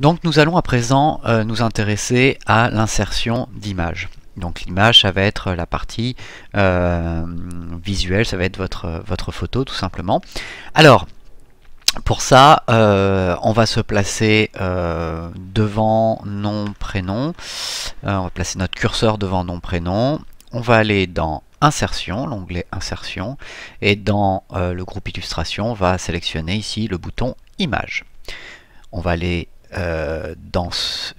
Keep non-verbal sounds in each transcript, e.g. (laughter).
Donc nous allons à présent euh, nous intéresser à l'insertion d'images. Donc l'image, ça va être la partie euh, visuelle, ça va être votre, votre photo tout simplement. Alors, pour ça, euh, on va se placer devant nom, prénom. on va placer notre curseur devant nom, prénom. On va aller dans insertion, l'onglet insertion, et dans le groupe illustration, on va sélectionner ici le bouton image. On va aller euh,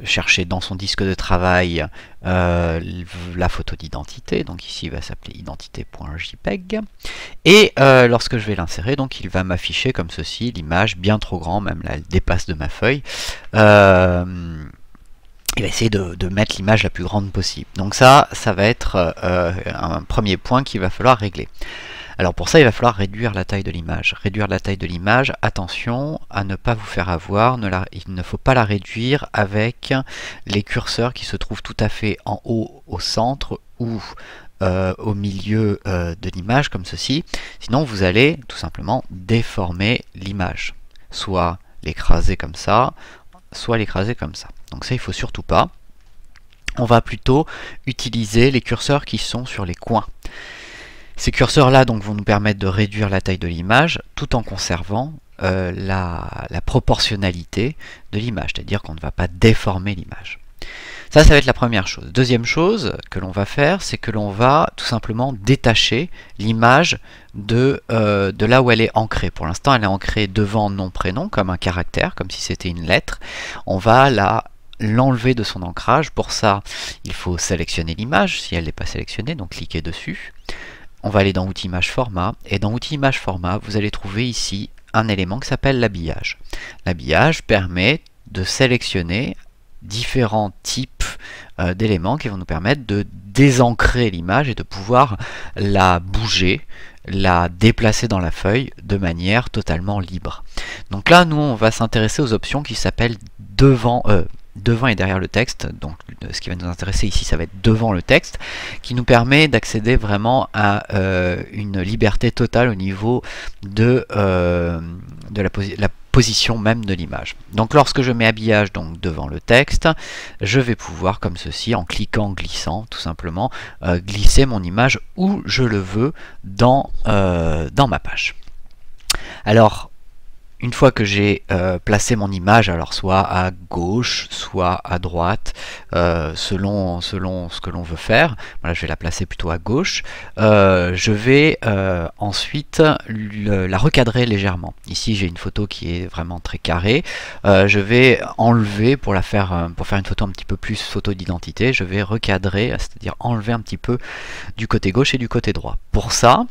chercher dans son disque de travail euh, la photo d'identité, donc ici il va s'appeler identité.jpeg, et euh, lorsque je vais l'insérer, donc il va m'afficher comme ceci l'image bien trop grande, même là elle dépasse de ma feuille. il va essayer de, de mettre l'image la plus grande possible. Donc ça, ça va être un premier point qu'il va falloir régler. Alors pour ça, il va falloir réduire la taille de l'image. Réduire la taille de l'image, attention à ne pas vous faire avoir, il ne faut pas la réduire avec les curseurs qui se trouvent tout à fait en haut au centre ou euh, au milieu euh, de l'image comme ceci. Sinon vous allez tout simplement déformer l'image. Soit l'écraser comme ça, soit l'écraser comme ça. Donc ça il faut surtout pas. On va plutôt utiliser les curseurs qui sont sur les coins. Ces curseurs-là donc vont nous permettre de réduire la taille de l'image tout en conservant euh, la, proportionnalité de l'image, c'est-à-dire qu'on ne va pas déformer l'image. Ça, ça va être la première chose. Deuxième chose que l'on va faire, c'est que l'on va tout simplement détacher l'image de, euh, de, là où elle est ancrée. Pour l'instant, elle est ancrée devant nom-prénom, comme un caractère, comme si c'était une lettre. On va la l'enlever de son ancrage. Pour ça, il faut sélectionner l'image, si elle n'est pas sélectionnée, donc cliquer dessus. On va aller dans Outils Image Format et dans Outils Image Format, vous allez trouver ici un élément qui s'appelle l'habillage. L'habillage permet de sélectionner différents types euh, d'éléments qui vont nous permettre de désancrer l'image et de pouvoir la bouger, la déplacer dans la feuille de manière totalement libre. Donc là, nous, on va s'intéresser aux options qui s'appellent devant, eux devant et derrière le texte, donc euh, ce qui va nous intéresser ici ça va être devant le texte, qui nous permet d'accéder vraiment à euh, une liberté totale au niveau de, euh, la, position même de l'image. Donc lorsque je mets habillage donc devant le texte, je vais pouvoir comme ceci, en cliquant, glissant tout simplement, glisser mon image où je le veux dans, dans ma page. Alors une fois que j'ai euh, placé mon image, alors soit à gauche, soit à droite, euh, selon, selon ce que l'on veut faire, je vais la placer plutôt à gauche, euh, je vais ensuite la recadrer légèrement. Ici j'ai une photo qui est vraiment très carrée, je vais enlever pour, la faire, pour faire une photo un petit peu plus photo d'identité, je vais recadrer, c'est-à-dire enlever un petit peu du côté gauche et du côté droit. Pour ça,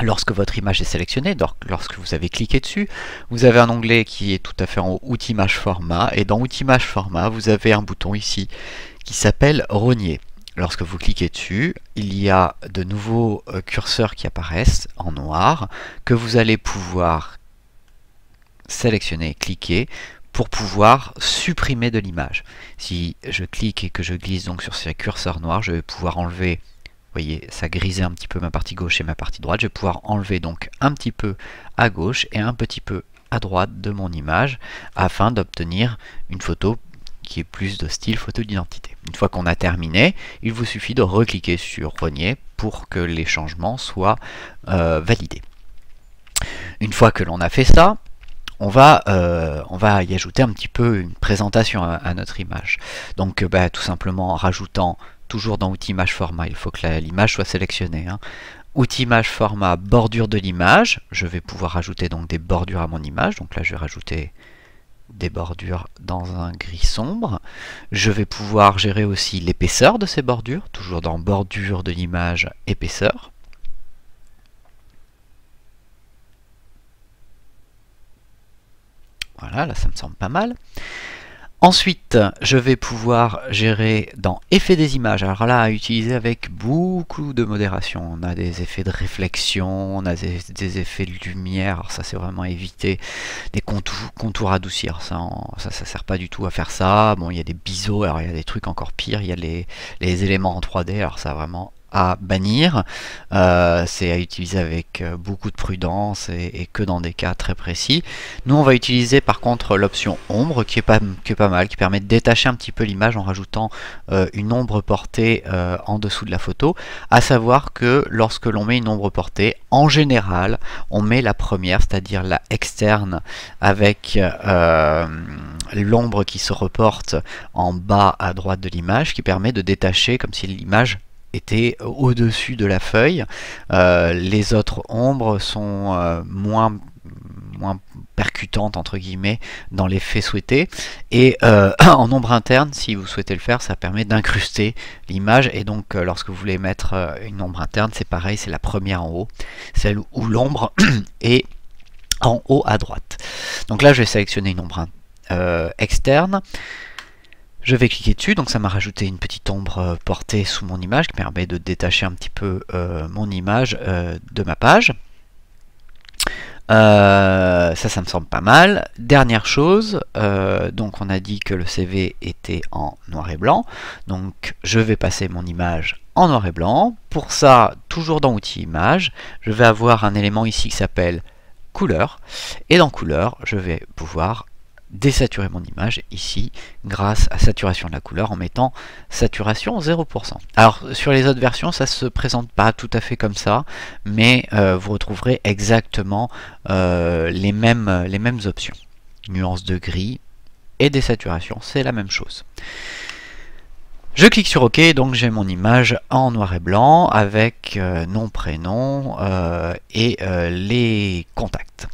Lorsque votre image est sélectionnée, lorsque vous avez cliqué dessus, vous avez un onglet qui est tout à fait en outil image format, et dans outil image format, vous avez un bouton ici qui s'appelle Rogner. Lorsque vous cliquez dessus, il y a de nouveaux euh, curseurs qui apparaissent en noir que vous allez pouvoir sélectionner, cliquer pour pouvoir supprimer de l'image. Si je clique et que je glisse donc sur ces curseurs noirs, je vais pouvoir enlever vous voyez, ça grisait un petit peu ma partie gauche et ma partie droite. Je vais pouvoir enlever donc un petit peu à gauche et un petit peu à droite de mon image afin d'obtenir une photo qui est plus de style photo d'identité. Une fois qu'on a terminé, il vous suffit de recliquer sur Renier pour que les changements soient euh, validés. Une fois que l'on a fait ça, on va, euh, on va y ajouter un petit peu une présentation à, notre image. Donc euh, bah, tout simplement en rajoutant toujours dans outil image format, il faut que l'image soit sélectionnée. Hein. Outil image format, bordure de l'image, je vais pouvoir ajouter donc des bordures à mon image, donc là je vais rajouter des bordures dans un gris sombre. Je vais pouvoir gérer aussi l'épaisseur de ces bordures, toujours dans bordure de l'image épaisseur. Voilà, là ça me semble pas mal. Ensuite, je vais pouvoir gérer dans effet des images. Alors là, à utiliser avec beaucoup de modération. On a des effets de réflexion, on a des, effets de lumière. Alors ça, c'est vraiment éviter des contours, contours adoucir. Ça, ça, sert pas du tout à faire ça. Bon, il y a des biseaux. Alors il y a des trucs encore pires. Il y a les, les éléments en 3D. Alors ça, vraiment à bannir. Euh, c'est à utiliser avec euh, beaucoup de prudence et, que dans des cas très précis. Nous, on va utiliser par contre l'option ombre qui est, pas, que pas mal, qui permet de détacher un petit peu l'image en rajoutant euh, une ombre portée en dessous de la photo. À savoir que lorsque l'on met une ombre portée, en général, on met la première, c'est-à-dire la externe avec l'ombre qui se reporte en bas à droite de l'image qui permet de détacher comme si l'image était au-dessus de la feuille. Euh, les autres ombres sont euh, moins moins entre guillemets dans l'effet souhaité et euh, (clears throat) en ombre interne si vous souhaitez le faire ça permet d'incruster l'image et donc lorsque vous voulez mettre une ombre interne c'est pareil c'est la première en haut celle où l'ombre (clears throat) est en haut à droite donc là je vais sélectionner une ombre externe je vais cliquer dessus, donc ça m'a rajouté une petite ombre euh, portée sous mon image qui permet de détacher un petit peu euh, mon image euh, de ma page. ça, ça me semble pas mal. Dernière chose, donc on a dit que le CV était en noir et blanc. Donc je vais passer mon image en noir et blanc. Pour ça, toujours dans Outils Image, je vais avoir un élément ici qui s'appelle Couleur. Et dans Couleur, je vais pouvoir désaturer mon image ici grâce à saturation de la couleur en mettant saturation 0%. Alors sur les autres versions ça se présente pas tout à fait comme ça mais euh, vous retrouverez exactement euh, les, mêmes, les mêmes options. Nuance de gris et désaturation c'est la même chose. Je clique sur OK, donc j'ai mon image en noir et blanc avec euh, nom, prénom et les contacts.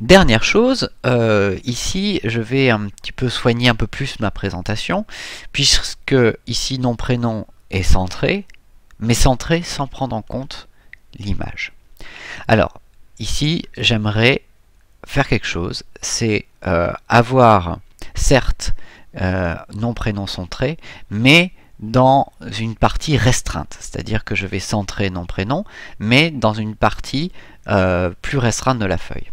Dernière chose, euh, ici je vais un petit peu soigner un peu plus ma présentation, puisque ici non prénom est centré, mais centré sans prendre en compte l'image. Alors ici j'aimerais faire quelque chose, c'est euh, avoir certes euh, non prénom centré, mais dans une partie restreinte, c'est-à-dire que je vais centrer non prénom, mais dans une partie plus restreinte de la feuille.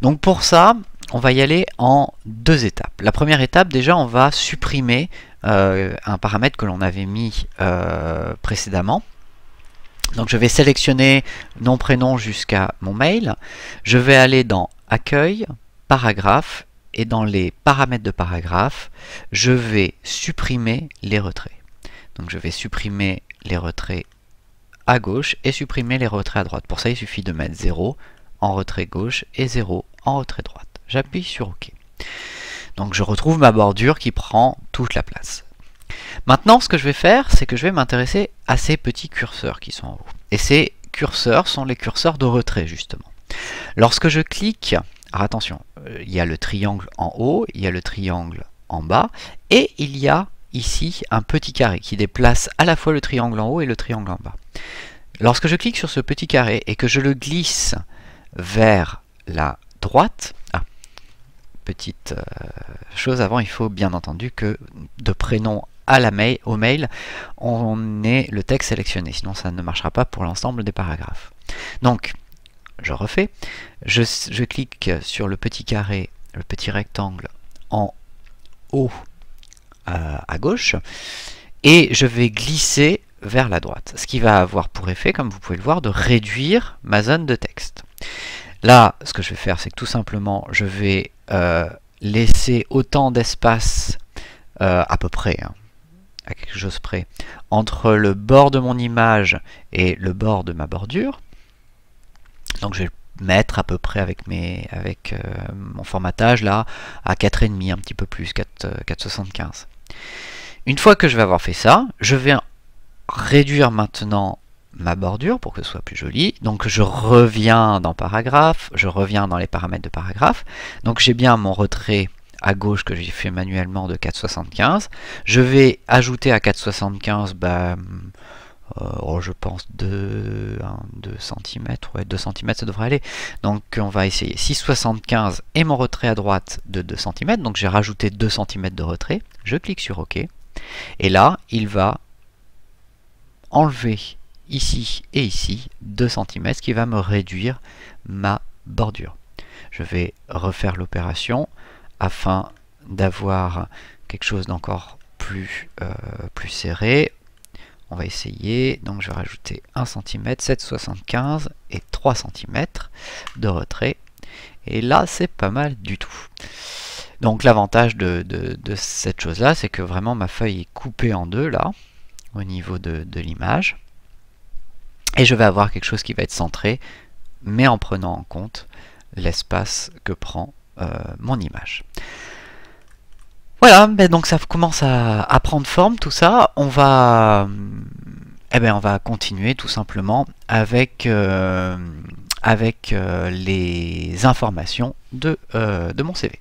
Donc pour ça, on va y aller en deux étapes. La première étape, déjà, on va supprimer euh, un paramètre que l'on avait mis euh, précédemment. Donc je vais sélectionner nom, prénom jusqu'à mon mail. Je vais aller dans accueil, paragraphe, et dans les paramètres de paragraphe, je vais supprimer les retraits. Donc je vais supprimer les retraits à gauche et supprimer les retraits à droite. Pour ça, il suffit de mettre 0 en retrait gauche et 0 en retrait droite. J'appuie sur OK. Donc je retrouve ma bordure qui prend toute la place. Maintenant, ce que je vais faire, c'est que je vais m'intéresser à ces petits curseurs qui sont en haut. Et ces curseurs sont les curseurs de retrait, justement. Lorsque je clique, alors attention, il y a le triangle en haut, il y a le triangle en bas, et il y a ici un petit carré qui déplace à la fois le triangle en haut et le triangle en bas. Lorsque je clique sur ce petit carré et que je le glisse vers la ah, petite euh, chose avant, il faut bien entendu que de prénom à la mail, au mail, on ait le texte sélectionné, sinon ça ne marchera pas pour l'ensemble des paragraphes. Donc, je refais, je, clique sur le petit carré, le petit rectangle en haut euh, à gauche, et je vais glisser vers la droite, ce qui va avoir pour effet, comme vous pouvez le voir, de réduire ma zone de texte. Là, ce que je vais faire, c'est que tout simplement, je vais euh, laisser autant d'espace, euh, à peu près, hein, à quelque chose près, entre le bord de mon image et le bord de ma bordure. Donc je vais le mettre à peu près avec, mes, avec euh, mon formatage là à 4,5, un petit peu plus, 4,75. Une fois que je vais avoir fait ça, je vais réduire maintenant ma bordure pour que ce soit plus joli. Donc je reviens dans paragraphe, je reviens dans les paramètres de paragraphe. Donc j'ai bien mon retrait à gauche que j'ai fait manuellement de 4,75. Je vais ajouter à 4,75, bah, euh, oh, je pense 2, 2 cm, ouais, 2 cm ça devrait aller. Donc on va essayer 6,75 et mon retrait à droite de 2 cm. Donc j'ai rajouté 2 cm de retrait. Je clique sur OK. Et là, il va enlever ici et ici 2 cm, ce qui va me réduire ma bordure. Je vais refaire l'opération afin d'avoir quelque chose d'encore plus, euh, plus serré. On va essayer, donc je vais rajouter 1 cm, 7,75 et 3 cm de retrait. Et là, c'est pas mal du tout. Donc l'avantage de, de, cette chose-là, c'est que vraiment ma feuille est coupée en deux là, au niveau de l'image. Et je vais avoir quelque chose qui va être centré, mais en prenant en compte l'espace que prend euh, mon image. Voilà, ben donc ça commence à, prendre forme tout ça. On va, euh, eh bien, on va continuer tout simplement avec, euh, avec les informations de, de mon CV.